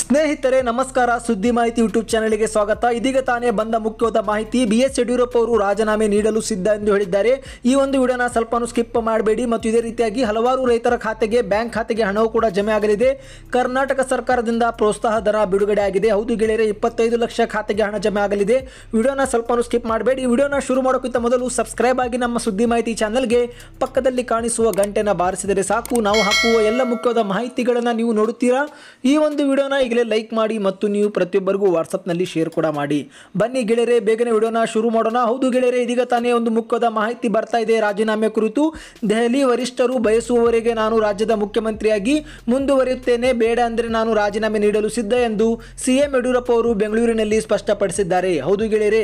ಸ್ನೇಹಿತರೆ ನಮಸ್ಕಾರ ಸುದ್ದಿ ಮಾಹಿತಿ ಯೂಟ್ಯೂಬ್ ಚಾನಲ್ಗೆ ಸ್ವಾಗತ ಇದೀಗ ತಾನೇ ಬಂದ ಮುಖ್ಯವಾದ ಮಾಹಿತಿ ಬಿ ಎಸ್ ಯಡಿಯೂರಪ್ಪ ಅವರು ರಾಜೀನಾಮೆ ನೀಡಲು ಸಿದ್ಧ ಎಂದು ಹೇಳಿದ್ದಾರೆ ಈ ಒಂದು ವಿಡಿಯೋನ ಸ್ವಲ್ಪ ಸ್ಕಿಪ್ ಮಾಡಬೇಡಿ ಮತ್ತು ಇದೇ ರೀತಿಯಾಗಿ ಹಲವಾರು ರೈತರ ಖಾತೆಗೆ ಬ್ಯಾಂಕ್ ಖಾತೆಗೆ ಹಣವು ಕೂಡ ಜಮೆ ಆಗಲಿದೆ ಕರ್ನಾಟಕ ಸರ್ಕಾರದಿಂದ ಪ್ರೋತ್ಸಾಹ ದರ ಬಿಡುಗಡೆ ಆಗಿದೆ ಹೌದು ಗೆಳೆಯರೆ ಇಪ್ಪತ್ತೈದು ಲಕ್ಷ ಖಾತೆಗೆ ಹಣ ಜಮೆ ಆಗಲಿದೆ ವಿಡಿಯೋನ ಸ್ವಲ್ಪ ಸ್ಕಿಪ್ ಮಾಡಬೇಡಿ ವಿಡಿಯೋನ ಶುರು ಮಾಡೋಕ್ಕಿಂತ ಮೊದಲು ಸಬ್ಸ್ಕ್ರೈಬ್ ಆಗಿ ನಮ್ಮ ಸುದ್ದಿ ಮಾಹಿತಿ ಚಾನಲ್ಗೆ ಪಕ್ಕದಲ್ಲಿ ಕಾಣಿಸುವ ಗಂಟೆನ ಬಾರಿಸಿದರೆ ಸಾಕು ನಾವು ಹಾಕುವ ಎಲ್ಲ ಮುಖ್ಯವಾದ ಮಾಹಿತಿಗಳನ್ನು ನೀವು ನೋಡುತ್ತೀರಾ ಈ ಒಂದು ವಿಡಿಯೋನ ಈಗಲೇ ಲೈಕ್ ಮಾಡಿ ಮತ್ತು ನೀವು ಪ್ರತಿಯೊಬ್ಬರಿಗೂ ವಾಟ್ಸಪ್ನಲ್ಲಿ ಶೇರ್ ಕೂಡ ಮಾಡಿ ಬನ್ನಿ ಗೆಳೆಯರೆ ಬೇಗನೆ ವಿಡಿಯೋನ ಶುರು ಮಾಡೋಣ ಹೌದು ಗೆಳೆಯರೆ ಇದೀಗ ತಾನೇ ಒಂದು ಮುಖ್ಯದ ಮಾಹಿತಿ ಬರ್ತಾ ಇದೆ ರಾಜೀನಾಮೆ ಕುರಿತು ದೆಹಲಿ ವರಿಷ್ಠರು ಬಯಸುವವರೆಗೆ ನಾನು ರಾಜ್ಯದ ಮುಖ್ಯಮಂತ್ರಿಯಾಗಿ ಮುಂದುವರಿಯುತ್ತೇನೆ ಬೇಡ ಅಂದರೆ ನಾನು ರಾಜೀನಾಮೆ ನೀಡಲು ಸಿದ್ಧ ಎಂದು ಸಿಎಂ ಯಡಿಯೂರಪ್ಪ ಅವರು ಬೆಂಗಳೂರಿನಲ್ಲಿ ಸ್ಪಷ್ಟಪಡಿಸಿದ್ದಾರೆ ಹೌದು ಗೆಳೆಯರೆ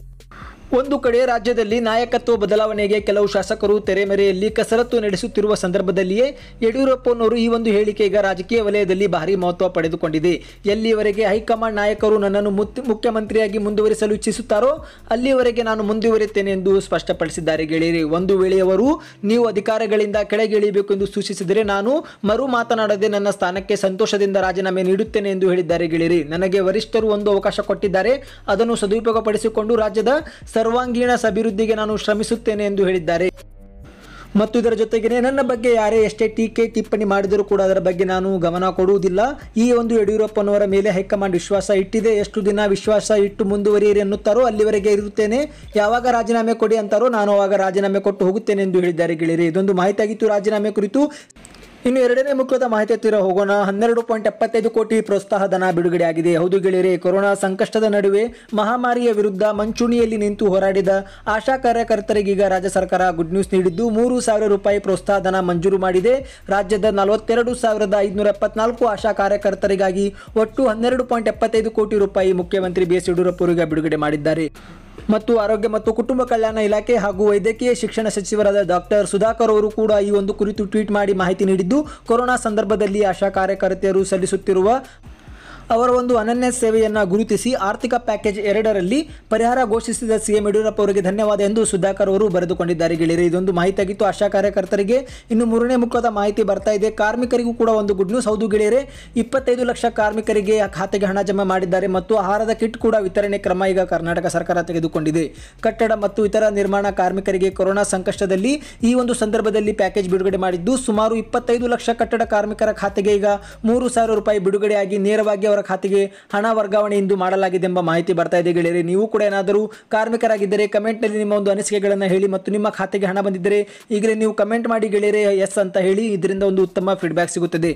ಒಂದು ಕಡೆ ರಾಜ್ಯದಲ್ಲಿ ನಾಯಕತ್ವ ಬದಲಾವಣೆಗೆ ಕೆಲವು ಶಾಸಕರು ತೆರೆಮೆರೆಯಲ್ಲಿ ಕಸರತ್ತು ನಡೆಸುತ್ತಿರುವ ಸಂದರ್ಭದಲ್ಲಿಯೇ ಯಡಿಯೂರಪ್ಪನವರು ಈ ಒಂದು ಹೇಳಿಕೆ ಈಗ ರಾಜಕೀಯ ವಲಯದಲ್ಲಿ ಭಾರಿ ಮಹತ್ವ ಪಡೆದುಕೊಂಡಿದೆ ಎಲ್ಲಿವರೆಗೆ ಹೈಕಮಾಂಡ್ ನಾಯಕರು ನನ್ನನ್ನು ಮುಖ್ಯಮಂತ್ರಿಯಾಗಿ ಮುಂದುವರಿಸಲು ಇಚ್ಛಿಸುತ್ತಾರೋ ಅಲ್ಲಿವರೆಗೆ ನಾನು ಮುಂದುವರಿಯುತ್ತೇನೆ ಎಂದು ಸ್ಪಷ್ಟಪಡಿಸಿದ್ದಾರೆ ಗೆಳೆಯರಿ ಒಂದು ವೇಳೆಯವರು ನೀವು ಅಧಿಕಾರಗಳಿಂದ ಕೆಳಗಿಳಿಯಬೇಕು ಎಂದು ಸೂಚಿಸಿದರೆ ನಾನು ಮರು ಮಾತನಾಡದೆ ನನ್ನ ಸ್ಥಾನಕ್ಕೆ ಸಂತೋಷದಿಂದ ರಾಜೀನಾಮೆ ನೀಡುತ್ತೇನೆ ಎಂದು ಹೇಳಿದ್ದಾರೆ ಗೆಳೆಯರಿ ನನಗೆ ವರಿಷ್ಠರು ಒಂದು ಅವಕಾಶ ಕೊಟ್ಟಿದ್ದಾರೆ ಅದನ್ನು ಸದುಪಯೋಗಪಡಿಸಿಕೊಂಡು ರಾಜ್ಯದ ಸರ್ವಾಂಗೀಣ ಅಭಿವೃದ್ಧಿಗೆ ನಾನು ಶ್ರಮಿಸುತ್ತೇನೆ ಎಂದು ಹೇಳಿದ್ದಾರೆ ಮತ್ತು ಇದರ ಜೊತೆಗೆ ನನ್ನ ಬಗ್ಗೆ ಯಾರೇ ಎಷ್ಟೇ ಟೀಕೆ ಟಿಪ್ಪಣಿ ಮಾಡಿದರೂ ಕೂಡ ಅದರ ಬಗ್ಗೆ ನಾನು ಗಮನ ಕೊಡುವುದಿಲ್ಲ ಈ ಒಂದು ಯಡಿಯೂರಪ್ಪನವರ ಮೇಲೆ ಹೈಕಮಾಂಡ್ ವಿಶ್ವಾಸ ಇಟ್ಟಿದೆ ಎಷ್ಟು ದಿನ ವಿಶ್ವಾಸ ಇಟ್ಟು ಮುಂದುವರಿಯಿರಿ ಎನ್ನುತ್ತಾರೋ ಅಲ್ಲಿವರೆಗೆ ಇರುತ್ತೇನೆ ಯಾವಾಗ ರಾಜೀನಾಮೆ ಕೊಡಿ ಅಂತಾರೋ ನಾನು ಆವಾಗ ರಾಜೀನಾಮೆ ಕೊಟ್ಟು ಹೋಗುತ್ತೇನೆ ಎಂದು ಹೇಳಿದ್ದಾರೆ ಗೆಳೆಯರಿ ಇದೊಂದು ಮಾಹಿತಿಯಾಗಿತ್ತು ರಾಜೀನಾಮೆ ಕುರಿತು ಇನ್ನು ಎರಡನೇ ಮುಖ್ಯದ ಮಾಹಿತಿ ಹತ್ತಿರ ಹೋಗೋಣ ಹನ್ನೆರಡು ಪಾಯಿಂಟ್ ಎಪ್ಪತ್ತೈದು ಕೋಟಿ ಪ್ರೋತ್ಸಾಹ ಧನ ಬಿಡುಗಡೆಯಾಗಿದೆ ಹೌದು ಗೆಳೆಯರೆ ಕೊರೋನಾ ಸಂಕಷ್ಟದ ನಡುವೆ ಮಹಾಮಾರಿಯ ವಿರುದ್ಧ ಮಂಚೂಣಿಯಲ್ಲಿ ನಿಂತು ಹೋರಾಡಿದ ಆಶಾ ಕಾರ್ಯಕರ್ತರಿಗೀಗ ರಾಜ್ಯ ಸರ್ಕಾರ ಗುಡ್ ನ್ಯೂಸ್ ನೀಡಿದ್ದು ಮೂರು ಸಾವಿರ ರೂಪಾಯಿ ಪ್ರೋತ್ಸಾಹ ಧನ ಮಂಜೂರು ಮಾಡಿದೆ ರಾಜ್ಯದ ನಲವತ್ತೆರಡು ಸಾವಿರದ ಐದುನೂರ ಎಪ್ಪತ್ನಾಲ್ಕು ಆಶಾ ಕಾರ್ಯಕರ್ತರಿಗಾಗಿ ಒಟ್ಟು ಹನ್ನೆರಡು ಪಾಯಿಂಟ್ ಎಪ್ಪತ್ತೈದು ಕೋಟಿ ರೂಪಾಯಿ ಮುಖ್ಯಮಂತ್ರಿ ಬಿಎಸ್ ಯಡಿಯೂರಪ್ಪರಿಗೆ ಅವರಿಗೆ ಬಿಡುಗಡೆ ಮಾಡಿದ್ದಾರೆ ಮತ್ತು ಆರೋಗ್ಯ ಮತ್ತು ಕುಟುಂಬ ಕಲ್ಯಾಣ ಇಲಾಖೆ ಹಾಗೂ ವೈದ್ಯಕೀಯ ಶಿಕ್ಷಣ ಸಚಿವರಾದ ಡಾಕ್ಟರ್ ಸುಧಾಕರ್ ಅವರು ಕೂಡ ಈ ಒಂದು ಕುರಿತು ಟ್ವೀಟ್ ಮಾಡಿ ಮಾಹಿತಿ ನೀಡಿದ್ದು ಕೊರೋನಾ ಸಂದರ್ಭದಲ್ಲಿ ಆಶಾ ಕಾರ್ಯಕರ್ತೆಯರು ಸಲ್ಲಿಸುತ್ತಿರುವ ಅವರ ಒಂದು ಅನನ್ಯ ಸೇವೆಯನ್ನು ಗುರುತಿಸಿ ಆರ್ಥಿಕ ಪ್ಯಾಕೇಜ್ ಎರಡರಲ್ಲಿ ಪರಿಹಾರ ಘೋಷಿಸಿದ ಸಿಎಂ ಯಡಿಯೂರಪ್ಪ ಅವರಿಗೆ ಧನ್ಯವಾದ ಎಂದು ಸುಧಾಕರ್ ಅವರು ಬರೆದುಕೊಂಡಿದ್ದಾರೆ ಗೆಳೆಯರೆ ಇದೊಂದು ಆಗಿತ್ತು ಆಶಾ ಕಾರ್ಯಕರ್ತರಿಗೆ ಇನ್ನು ಮೂರನೇ ಮುಖದ ಮಾಹಿತಿ ಬರ್ತಾ ಇದೆ ಕಾರ್ಮಿಕರಿಗೂ ಕೂಡ ಒಂದು ಗುಡ್ ನ್ಯೂಸ್ ಹೌದು ಗೆಳೆಯರೇ ಇಪ್ಪತ್ತೈದು ಲಕ್ಷ ಕಾರ್ಮಿಕರಿಗೆ ಖಾತೆಗೆ ಹಣ ಜಮಾ ಮಾಡಿದ್ದಾರೆ ಮತ್ತು ಆಹಾರದ ಕಿಟ್ ಕೂಡ ವಿತರಣೆ ಕ್ರಮ ಈಗ ಕರ್ನಾಟಕ ಸರ್ಕಾರ ತೆಗೆದುಕೊಂಡಿದೆ ಕಟ್ಟಡ ಮತ್ತು ಇತರ ನಿರ್ಮಾಣ ಕಾರ್ಮಿಕರಿಗೆ ಕೊರೋನಾ ಸಂಕಷ್ಟದಲ್ಲಿ ಈ ಒಂದು ಸಂದರ್ಭದಲ್ಲಿ ಪ್ಯಾಕೇಜ್ ಬಿಡುಗಡೆ ಮಾಡಿದ್ದು ಸುಮಾರು ಇಪ್ಪತ್ತೈದು ಲಕ್ಷ ಕಟ್ಟಡ ಕಾರ್ಮಿಕರ ಖಾತೆಗೆ ಈಗ ಮೂರು ಸಾವಿರ ರೂಪಾಯಿ ಬಿಡುಗಡೆಯಾಗಿ ನೇರವಾಗಿ ಅವರ ಖಾತೆಗೆ ಹಣ ವರ್ಗಾವಣೆ ಇಂದು ಮಾಡಲಾಗಿದೆ ಎಂಬ ಮಾಹಿತಿ ಬರ್ತಾ ಇದೆ ಗೆಳೆಯರೆ ನೀವು ಕೂಡ ಏನಾದರೂ ಕಾರ್ಮಿಕರಾಗಿದ್ದರೆ ಕಮೆಂಟ್ನಲ್ಲಿ ನಿಮ್ಮ ಒಂದು ಅನಿಸಿಕೆಗಳನ್ನು ಹೇಳಿ ಮತ್ತು ನಿಮ್ಮ ಖಾತೆಗೆ ಹಣ ಬಂದಿದ್ದರೆ ಈಗಲೇ ನೀವು ಕಮೆಂಟ್ ಮಾಡಿ ಗೆಳೆಯರೆ ಎಸ್ ಅಂತ ಹೇಳಿ ಇದರಿಂದ ಒಂದು ಉತ್ತಮ ಫೀಡ್ಬ್ಯಾಕ್ ಸಿಗುತ್ತದೆ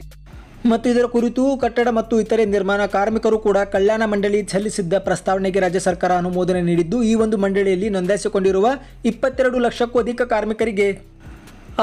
ಮತ್ತು ಇದರ ಕುರಿತು ಕಟ್ಟಡ ಮತ್ತು ಇತರೆ ನಿರ್ಮಾಣ ಕಾರ್ಮಿಕರು ಕೂಡ ಕಲ್ಯಾಣ ಮಂಡಳಿ ಸಲ್ಲಿಸಿದ್ದ ಪ್ರಸ್ತಾವನೆಗೆ ರಾಜ್ಯ ಸರ್ಕಾರ ಅನುಮೋದನೆ ನೀಡಿದ್ದು ಈ ಒಂದು ಮಂಡಳಿಯಲ್ಲಿ ನೋಂದಾಯಿಸಿಕೊಂಡಿರುವ ಇಪ್ಪತ್ತೆರಡು ಲಕ್ಷಕ್ಕೂ ಅಧಿಕ ಕಾರ್ಮಿಕರಿಗೆ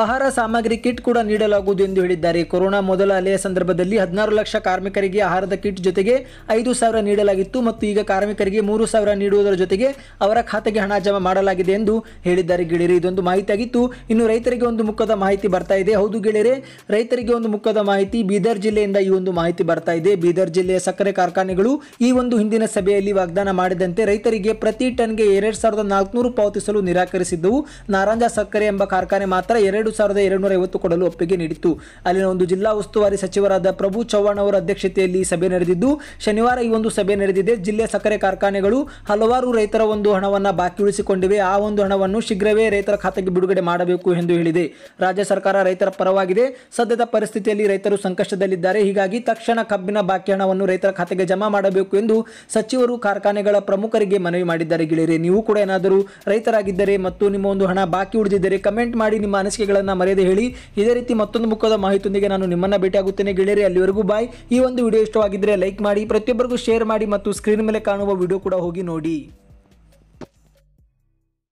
ಆಹಾರ ಸಾಮಗ್ರಿ ಕಿಟ್ ಕೂಡ ನೀಡಲಾಗುವುದು ಎಂದು ಹೇಳಿದ್ದಾರೆ ಕೊರೋನಾ ಮೊದಲ ಅಲೆಯ ಸಂದರ್ಭದಲ್ಲಿ ಹದಿನಾರು ಲಕ್ಷ ಕಾರ್ಮಿಕರಿಗೆ ಆಹಾರದ ಕಿಟ್ ಜೊತೆಗೆ ಐದು ಸಾವಿರ ನೀಡಲಾಗಿತ್ತು ಮತ್ತು ಈಗ ಕಾರ್ಮಿಕರಿಗೆ ಮೂರು ಸಾವಿರ ನೀಡುವುದರ ಜೊತೆಗೆ ಅವರ ಖಾತೆಗೆ ಹಣ ಜಮಾ ಮಾಡಲಾಗಿದೆ ಎಂದು ಹೇಳಿದ್ದಾರೆ ಗೆಳೆಯರೆ ಇದೊಂದು ಮಾಹಿತಿಯಾಗಿತ್ತು ಇನ್ನು ರೈತರಿಗೆ ಒಂದು ಮುಖದ ಮಾಹಿತಿ ಬರ್ತಾ ಇದೆ ಹೌದು ಗೆಳೆಯರೆ ರೈತರಿಗೆ ಒಂದು ಮುಖದ ಮಾಹಿತಿ ಬೀದರ್ ಜಿಲ್ಲೆಯಿಂದ ಈ ಒಂದು ಮಾಹಿತಿ ಬರ್ತಾ ಇದೆ ಬೀದರ್ ಜಿಲ್ಲೆಯ ಸಕ್ಕರೆ ಕಾರ್ಖಾನೆಗಳು ಈ ಒಂದು ಹಿಂದಿನ ಸಭೆಯಲ್ಲಿ ವಾಗ್ದಾನ ಮಾಡಿದಂತೆ ರೈತರಿಗೆ ಪ್ರತಿ ಟನ್ಗೆ ಎರಡು ಸಾವಿರದ ನಾಲ್ಕುನೂರು ಪಾವತಿಸಲು ನಿರಾಕರಿಸಿದ್ದವು ನಾರಾಂಜ ಸಕ್ಕರೆ ಎಂಬ ಕಾರ್ಖಾನೆ ಮಾತ್ರ ಎರಡು ಎರಡು ಸಾವಿರದ ಎರಡುನೂರ ಐವತ್ತು ಕೊಡಲು ಒಪ್ಪಿಗೆ ನೀಡಿತ್ತು ಅಲ್ಲಿನ ಒಂದು ಜಿಲ್ಲಾ ಉಸ್ತುವಾರಿ ಸಚಿವರಾದ ಪ್ರಭು ಚವ್ಹಾಣ್ ಅವರ ಅಧ್ಯಕ್ಷತೆಯಲ್ಲಿ ಸಭೆ ನಡೆದಿದ್ದು ಶನಿವಾರ ಈ ಒಂದು ಸಭೆ ನಡೆದಿದೆ ಜಿಲ್ಲೆ ಸಕ್ಕರೆ ಕಾರ್ಖಾನೆಗಳು ಹಲವಾರು ರೈತರ ಒಂದು ಹಣವನ್ನು ಬಾಕಿ ಉಳಿಸಿಕೊಂಡಿವೆ ಆ ಒಂದು ಹಣವನ್ನು ಶೀಘ್ರವೇ ರೈತರ ಖಾತೆಗೆ ಬಿಡುಗಡೆ ಮಾಡಬೇಕು ಎಂದು ಹೇಳಿದೆ ರಾಜ್ಯ ಸರ್ಕಾರ ರೈತರ ಪರವಾಗಿದೆ ಸದ್ಯದ ಪರಿಸ್ಥಿತಿಯಲ್ಲಿ ರೈತರು ಸಂಕಷ್ಟದಲ್ಲಿದ್ದಾರೆ ಹೀಗಾಗಿ ತಕ್ಷಣ ಕಬ್ಬಿನ ಬಾಕಿ ಹಣವನ್ನು ರೈತರ ಖಾತೆಗೆ ಜಮಾ ಮಾಡಬೇಕು ಎಂದು ಸಚಿವರು ಕಾರ್ಖಾನೆಗಳ ಪ್ರಮುಖರಿಗೆ ಮನವಿ ಮಾಡಿದ್ದಾರೆ ಗೆಳೆಯರೆ ನೀವು ಕೂಡ ಏನಾದರೂ ರೈತರಾಗಿದ್ದರೆ ಮತ್ತು ನಿಮ್ಮ ಒಂದು ಹಣ ಬಾಕಿ ಉಳಿದಿದ್ದರೆ ಕಮೆಂಟ್ ಮಾಡಿ ನಿಮ್ಮ ಅನಿಸಿಕೆ ವಿಷಯಗಳನ್ನು ಮರೆಯದೆ ಹೇಳಿ ಇದೇ ರೀತಿ ಮತ್ತೊಂದು ಮುಖದ ಮಾಹಿತಿಯೊಂದಿಗೆ ನಾನು ನಿಮ್ಮನ್ನು ಭೇಟಿಯಾಗುತ್ತೇನೆ ಗೆಳೆಯರಿ ಅಲ್ಲಿವರೆಗೂ ಬಾಯ್ ಈ ಒಂದು ವಿಡಿಯೋ ಇಷ್ಟವಾಗಿದ್ದರೆ ಲೈಕ್ ಮಾಡಿ ಪ್ರತಿಯೊಬ್ಬರಿಗೂ ಶೇರ್ ಮಾಡಿ ಮತ್ತು ಸ್ಕ್ರೀನ್ ಮೇಲೆ ಕಾಣುವ ವಿಡಿಯೋ ಕೂಡ ಹೋಗಿ ನೋಡಿ